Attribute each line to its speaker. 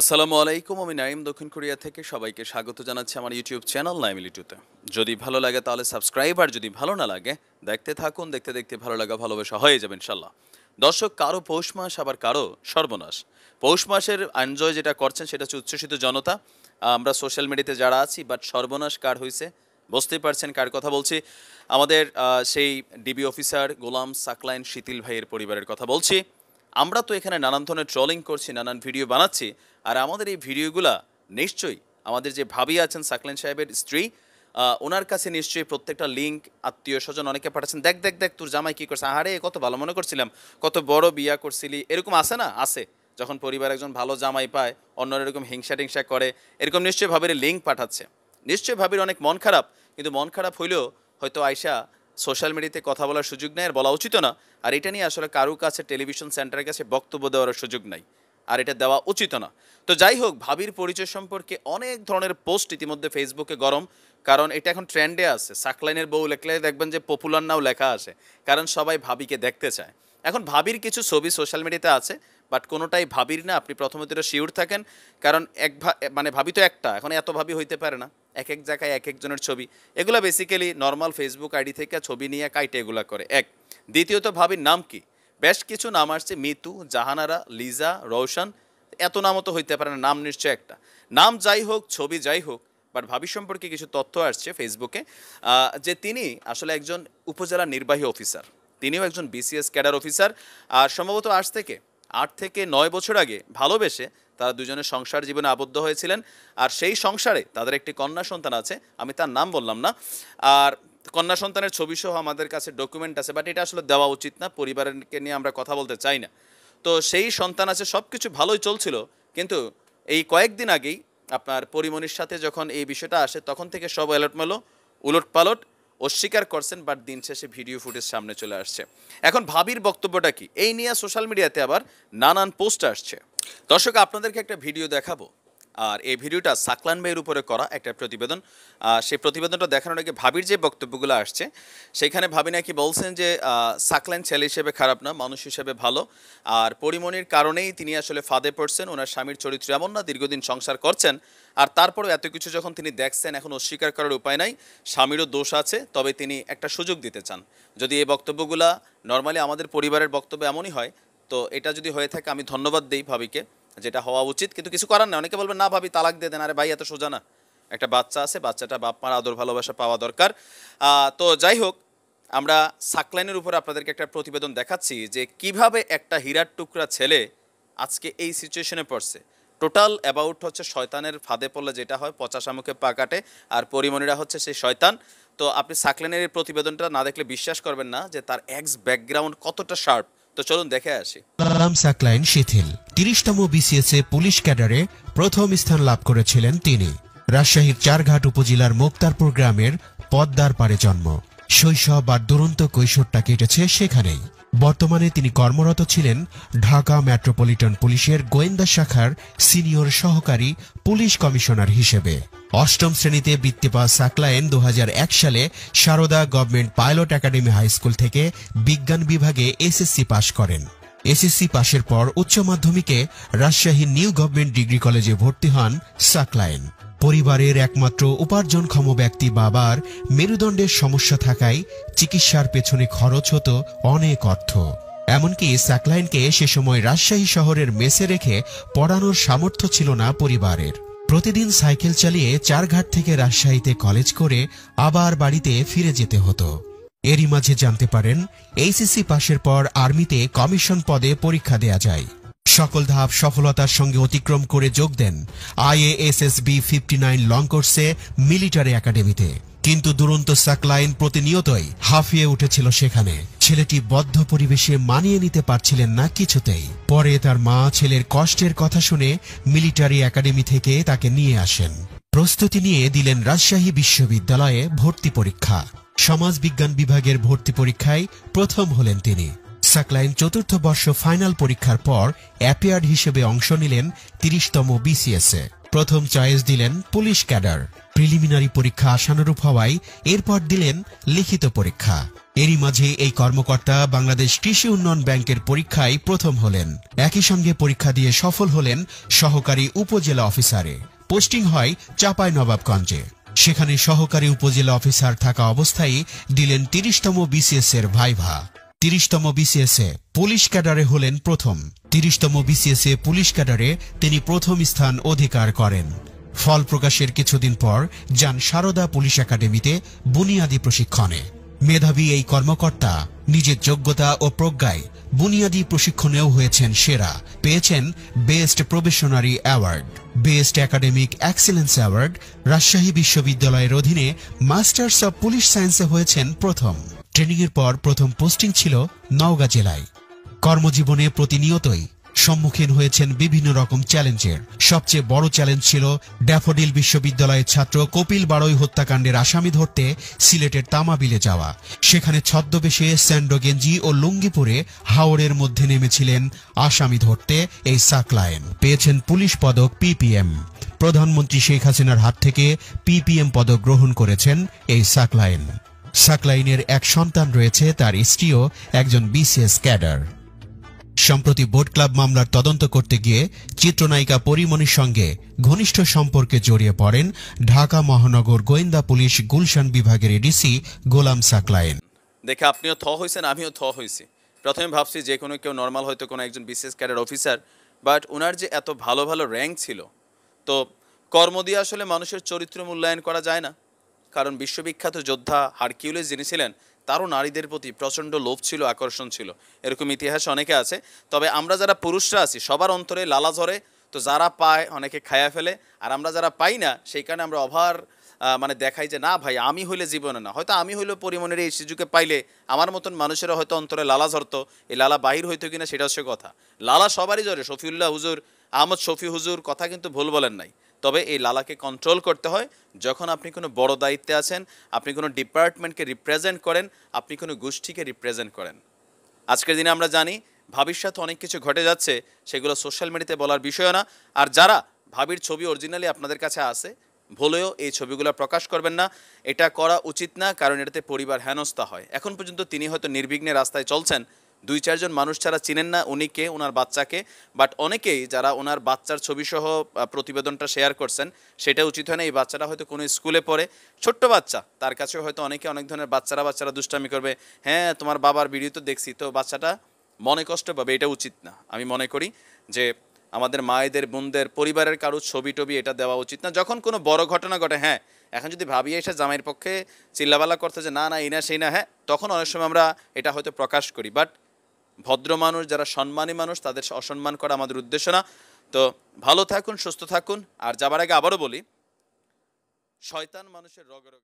Speaker 1: আসসালামু আলাইকুম আমি নাইম দক্ষিণ কোরিয়া থেকে সবাইকে স্বাগত জানাচ্ছি আমার ইউটিউব চ্যানেল নাইমিলি টুতে যদি ভালো লাগে তাহলে সাবস্ক্রাইব আর যদি ভালো না লাগে দেখতে থাকুন দেখতে দেখতে ভালো লাগা ভালোবাসা হয়ে যাবে ইনশাল্লাহ দর্শক কারো পৌষ মাস আবার কারো সর্বনাশ পৌষ মাসের এনজয় যেটা করছেন সেটা হচ্ছে উচ্ছ্বসিত জনতা আমরা সোশ্যাল মিডিয়াতে যারা আছি বাট সর্বনাশ কার হয়েছে বুঝতেই পারছেন কার কথা বলছি আমাদের সেই ডিবি অফিসার গোলাম সাকলাইন শিথিল ভাইয়ের পরিবারের কথা বলছি আমরা তো এখানে নানান ধরনের ট্রলিং করছি নানান ভিডিও বানাচ্ছি আর আমাদের এই ভিডিওগুলা নিশ্চয়ই আমাদের যে ভাবি আছেন সাকলেন সাহেবের স্ত্রী ওনার কাছে নিশ্চয়ই প্রত্যেকটা লিঙ্ক আত্মীয় স্বজন অনেকে পাঠাচ্ছেন দেখ দেখ দেখ তোর জামাই কী করছে আহারে কত ভালো মনে করছিলাম কত বড় বিয়া করছিলি এরকম আছে না আছে যখন পরিবার একজন ভালো জামাই পায় অন্যরা এরকম হিংসা টিংসা করে এরকম নিশ্চয়ই ভাবির লিঙ্ক পাঠাচ্ছে নিশ্চয়ই ভাবির অনেক মন খারাপ কিন্তু মন খারাপ হইলেও হয়তো আয়সা সোশ্যাল মিডিয়াতে কথা বলার সুযোগ নেই আর বলা উচিত না আর এটা নিয়ে আসলে কারো কাছে টেলিভিশন সেন্টারের কাছে বক্তব্য দেওয়ার সুযোগ নাই আর এটা দেওয়া উচিত না তো যাই হোক ভাবির পরিচয় সম্পর্কে অনেক ধরনের পোস্ট ইতিমধ্যে ফেসবুকে গরম কারণ এটা এখন ট্রেন্ডে আছে সাকলাইনের বউ লেখলে দেখবেন যে পপুলার নাও লেখা আছে কারণ সবাই ভাবিকে দেখতে চায় এখন ভাবির কিছু ছবি সোশ্যাল মিডিয়াতে আছে বাট কোনোটাই ভাবির না আপনি প্রথমত শিওর থাকেন কারণ এক মানে ভাবি তো একটা এখন এত ভাবি হইতে পারে না এক এক জায়গায় এক একজনের ছবি এগুলো বেসিক্যালি নর্মাল ফেসবুক আইডি থেকে ছবি নিয়ে কাইটে এগুলো করে এক দ্বিতীয়ত ভাবির নাম কি বেশ কিছু নাম আসছে মিতু জাহানারা লিজা রৌশন এত নামও তো হইতে পারে না নাম নিশ্চয় একটা নাম যাই হোক ছবি যাই হোক বাট ভাবি সম্পর্কে কিছু তথ্য আসছে ফেসবুকে যে তিনি আসলে একজন উপজেলা নির্বাহী অফিসার তিনিও একজন বিসিএস ক্যাডার অফিসার আর সম্ভবত আজ থেকে আট থেকে নয় বছর আগে ভালোবেসে তারা দুজনে সংসার জীবনে আবদ্ধ হয়েছিলেন আর সেই সংসারে তাদের একটি কন্যা সন্তান আছে আমি তার নাম বললাম না আর কন্যা সন্তানের ছবি সহ আমাদের কাছে ডকুমেন্ট আছে বাট এটা আসলে দেওয়া উচিত না পরিবারকে নিয়ে আমরা কথা বলতে চাই না তো সেই সন্তান আছে সব কিছু ভালোই চলছিল কিন্তু এই কয়েকদিন আগেই আপনার পরিমণির সাথে যখন এই বিষয়টা আসে তখন থেকে সব মেলো উলট পালট অস্বীকার করছেন বাট দিন শেষে ভিডিও ফুটেজ সামনে চলে আসছে এখন ভাবির বক্তব্যটা কি এই নিয়ে সোশ্যাল মিডিয়াতে আবার নানান পোস্ট আসছে দর্শক আপনাদেরকে একটা ভিডিও দেখাবো আর এই ভিডিওটা সাকলান ভাইয়ের উপরে করা একটা প্রতিবেদন সেই প্রতিবেদনটা দেখানোর আগে ভাবির যে বক্তব্যগুলো আসছে সেখানে ভাবি নাকি বলছেন যে সাকলান ছেলে হিসেবে খারাপ না মানুষ হিসেবে ভালো আর পরিমণির কারণেই তিনি আসলে ফাঁদে পড়ছেন ওনার স্বামীর চরিত্র এমন না দীর্ঘদিন সংসার করছেন আর তারপরেও এত কিছু যখন তিনি দেখছেন এখন অস্বীকার করার উপায় নাই স্বামীরও দোষ আছে তবে তিনি একটা সুযোগ দিতে চান যদি এই বক্তব্যগুলা নর্মালি আমাদের পরিবারের বক্তব্য এমনই হয় তো এটা যদি হয়ে থাকে আমি ধন্যবাদ দিই ভাবিকে যেটা হওয়া উচিত কিন্তু কিছু করার নেই অনেকে বলবেন না ভাবি তালাক দিয়ে দেন আরে ভাই এত সোজা না একটা বাচ্চা আছে বাচ্চাটা বাপ মার আদর ভালোবাসা পাওয়া দরকার তো যাই হোক আমরা সাকলাইনের উপর আপনাদেরকে একটা প্রতিবেদন দেখাচ্ছি যে কিভাবে একটা হীরার টুকরা ছেলে আজকে এই সিচুয়েশনে পড়ছে টোটাল অ্যাবাউট হচ্ছে শয়তানের ফাঁদে পড়লে যেটা হয় পচা শামুকে পা কাটে আর পরিমণিরা হচ্ছে সেই শয়তান তো আপনি সাকলেনের প্রতিবেদনটা না দেখলে বিশ্বাস করবেন না যে তার এক্স ব্যাকগ্রাউন্ড কতটা শার্প তো চলুন দেখে আসি সালাম
Speaker 2: সাকলাইন শিথিল তিরিশতম বিসিএস এ পুলিশ ক্যাডারে প্রথম স্থান লাভ করেছিলেন তিনি রাজশাহীর চারঘাট উপজেলার মোক্তারপুর গ্রামের পদ্মার পারে জন্ম শৈশব আর দুরন্ত কৈশোরটা কেটেছে সেখানেই বর্তমানে তিনি কর্মরত ছিলেন ঢাকা মেট্রোপলিটন পুলিশের গোয়েন্দা শাখার সিনিয়র সহকারী পুলিশ কমিশনার হিসেবে অষ্টম শ্রেণীতে বৃত্তি পাওয়া সাকলায়েন দু সালে Sarda government pilot academy high school থেকে বিজ্ঞান বিভাগে এসএসসি পাশ করেন এসএসসি পাশের পর উচ্চ মাধ্যমিকে রাজশাহী নিউ গভর্নমেন্ট ডিগ্রি কলেজে ভর্তি হন সাকলায়েন পরিবারের একমাত্র উপার্জনক্ষম ব্যক্তি বাবার মেরুদণ্ডের সমস্যা থাকায় চিকিৎসার পেছনে খরচ হতো অনেক অর্থ এমনকি স্যাকলাইনকে সে সময় রাজশাহী শহরের মেসে রেখে পড়ানোর সামর্থ্য ছিল না পরিবারের প্রতিদিন সাইকেল চালিয়ে চারঘাট থেকে রাজশাহীতে কলেজ করে আবার বাড়িতে ফিরে যেতে হতো এরই মাঝে জানতে পারেন এইসিসি পাশের পর আর্মিতে কমিশন পদে পরীক্ষা দেয়া যায় সকল ধাপ সফলতার সঙ্গে অতিক্রম করে যোগ দেন আইএএসএসবি ফিফটি নাইন লং কোর্সে মিলিটারি একাডেমিতে কিন্তু দুরন্ত সাকলাইন প্রতিনিয়তই হাঁফিয়ে উঠেছিল সেখানে ছেলেটি বদ্ধ পরিবেশে মানিয়ে নিতে পারছিলেন না কিছুতেই পরে তার মা ছেলের কষ্টের কথা শুনে মিলিটারি একাডেমি থেকে তাকে নিয়ে আসেন প্রস্তুতি নিয়ে দিলেন রাজশাহী বিশ্ববিদ্যালয়ে ভর্তি পরীক্ষা সমাজবিজ্ঞান বিভাগের ভর্তি পরীক্ষায় প্রথম হলেন তিনি ইসাকলাইন চতুর্থ বর্ষ ফাইনাল পরীক্ষার পর অ্যাপিয়ার্ড হিসেবে অংশ নিলেন তিরিশতম বিসিএসএ প্রথম চয়েস দিলেন পুলিশ ক্যাডার প্রিলিমিনারি পরীক্ষা আশানুরূপ হওয়ায় এরপর দিলেন লিখিত পরীক্ষা এরই মাঝে এই কর্মকর্তা বাংলাদেশ কৃষি উন্নয়ন ব্যাংকের পরীক্ষায় প্রথম হলেন একই সঙ্গে পরীক্ষা দিয়ে সফল হলেন সহকারী উপজেলা অফিসারে পোস্টিং হয় চাপাই নবাবগঞ্জে সেখানে সহকারী উপজেলা অফিসার থাকা অবস্থায় দিলেন তিরিশতম বিসিএস এর ভাইভা তিরিশতম বিসিএসএ পুলিশ ক্যাডারে হলেন প্রথম তিরিশতম বিসিএসএ পুলিশ ক্যাডারে তিনি প্রথম স্থান অধিকার করেন ফল প্রকাশের কিছুদিন পর যান সারদা পুলিশ একাডেমিতে বুনিয়াদী প্রশিক্ষণে মেধাবী এই কর্মকর্তা নিজের যোগ্যতা ও প্রজ্ঞায় বুনিয়াদী প্রশিক্ষণেও হয়েছেন সেরা পেয়েছেন best probationary award best academic excellence award Rajshahi বিশ্ববিদ্যালয়ের অধীনে মাস্টার্স অব পুলিশ সায়েন্সে হয়েছেন প্রথম ট্রেনিংয়ের পর প্রথম পোস্টিং ছিল নওগাঁ জেলায় কর্মজীবনে প্রতিনিয়তই সম্মুখীন হয়েছেন বিভিন্ন রকম চ্যালেঞ্জের সবচেয়ে বড় চ্যালেঞ্জ ছিল ড্যাফোডিল বিশ্ববিদ্যালয়ের ছাত্র কপিল বাড়ই হত্যাকাণ্ডের আসামি ধরতে সিলেটের তামাবিলে যাওয়া সেখানে ছদ্মবেশে স্যান্ডো গেঞ্জি ও লুঙ্গিপুরে হাওড়ের মধ্যে নেমেছিলেন আসামি ধরতে এই সাকলায়েন পেয়েছেন পুলিশ পদক পিপিএম প্রধানমন্ত্রী শেখ হাসিনার হাত থেকে পিপিএম পদক গ্রহণ করেছেন এই সাকলায়েন সাকলাইনের এক সন্তান রয়েছে তার স্ত্রীও একজন বিসিএস ক্যাডার সম্প্রতি বোট ক্লাব মামলার তদন্ত করতে গিয়ে চিত্রনায়িকা পরিমণির সঙ্গে ঘনিষ্ঠ সম্পর্কে জড়িয়ে পড়েন ঢাকা মহানগর গোয়েন্দা পুলিশ গুলশান বিভাগের এডিসি গোলাম সাকলাইন
Speaker 1: দেখে আপনিও থ হয়েছেন আমিও থ হয়েছি প্রথমে ভাবছি যে কোনো কেউ নর্মাল হয়তো কোনো একজন বিসিএস ক্যাডার অফিসার বাট ওনার যে এত ভালো ভালো র্যাঙ্ক ছিল তো কর্ম দিয়ে আসলে মানুষের চরিত্র মূল্যায়ন করা যায় না কারণ বিশ্ববিখ্যাত যোদ্ধা হারকিউলেস যিনি ছিলেন তারও নারীদের প্রতি প্রচণ্ড লোভ ছিল আকর্ষণ ছিল এরকম ইতিহাস অনেকে আছে তবে আমরা যারা পুরুষরা আছি সবার অন্তরে লালা ঝরে তো যারা পায় অনেকে খায়া ফেলে আর আমরা যারা পাই না সেই কারণে আমরা অভার মানে দেখাই যে না ভাই আমি হইলে জীবনে না হয়তো আমি হইলে পরিমণের এই সুযোগে পাইলে আমার মতন মানুষেরা হয়তো অন্তরে লালা ঝরতো এই লালা বাহির হইতো কিনা সেটা হচ্ছে কথা লালা সবারই ঝরে শফিউল্লাহ হুজুর আহমদ শফি হুজুর কথা কিন্তু ভুল বলেন নাই তবে এই লালাকে কন্ট্রোল করতে হয় যখন আপনি কোনো বড় দায়িত্বে আছেন আপনি কোনো ডিপার্টমেন্টকে রিপ্রেজেন্ট করেন আপনি কোনো গোষ্ঠীকে রিপ্রেজেন্ট করেন আজকের দিনে আমরা জানি ভবিষ্যতে অনেক কিছু ঘটে যাচ্ছে সেগুলো সোশ্যাল মিডিয়াতে বলার বিষয় না আর যারা ভাবির ছবি অরিজিনালি আপনাদের কাছে আছে ভুলেও এই ছবিগুলো প্রকাশ করবেন না এটা করা উচিত না কারণ এটাতে পরিবার হেনস্থা হয় এখন পর্যন্ত তিনি হয়তো নির্বিঘ্নে রাস্তায় চলছেন দুই চারজন মানুষ ছাড়া চিনেন না উনিকে ওনার বাচ্চাকে বাট অনেকেই যারা ওনার বাচ্চার ছবিসহ প্রতিবেদনটা শেয়ার করছেন সেটা উচিত হয় না এই বাচ্চাটা হয়তো কোনো স্কুলে পড়ে ছোট্ট বাচ্চা তার কাছে হয়তো অনেকে অনেক ধরনের বাচ্চারা বাচ্চারা দুষ্টামি করবে হ্যাঁ তোমার বাবার ভিডিও তো দেখছি তো বাচ্চাটা মনে কষ্ট পাবে এটা উচিত না আমি মনে করি যে আমাদের মায়েদের বোনদের পরিবারের কারোর ছবি টবি এটা দেওয়া উচিত না যখন কোনো বড় ঘটনা ঘটে হ্যাঁ এখন যদি ভাবি এসে জামাইয়ের পক্ষে চিল্লাবালা করতে যে না না এই না সেই না হ্যাঁ তখন অনেক সময় আমরা এটা হয়তো প্রকাশ করি বাট ভদ্র মানুষ যারা সম্মানী মানুষ তাদের অসম্মান করা আমাদের উদ্দেশ্য না তো ভালো থাকুন সুস্থ থাকুন আর যাবার আগে আবারও বলি শয়তান মানুষের রগ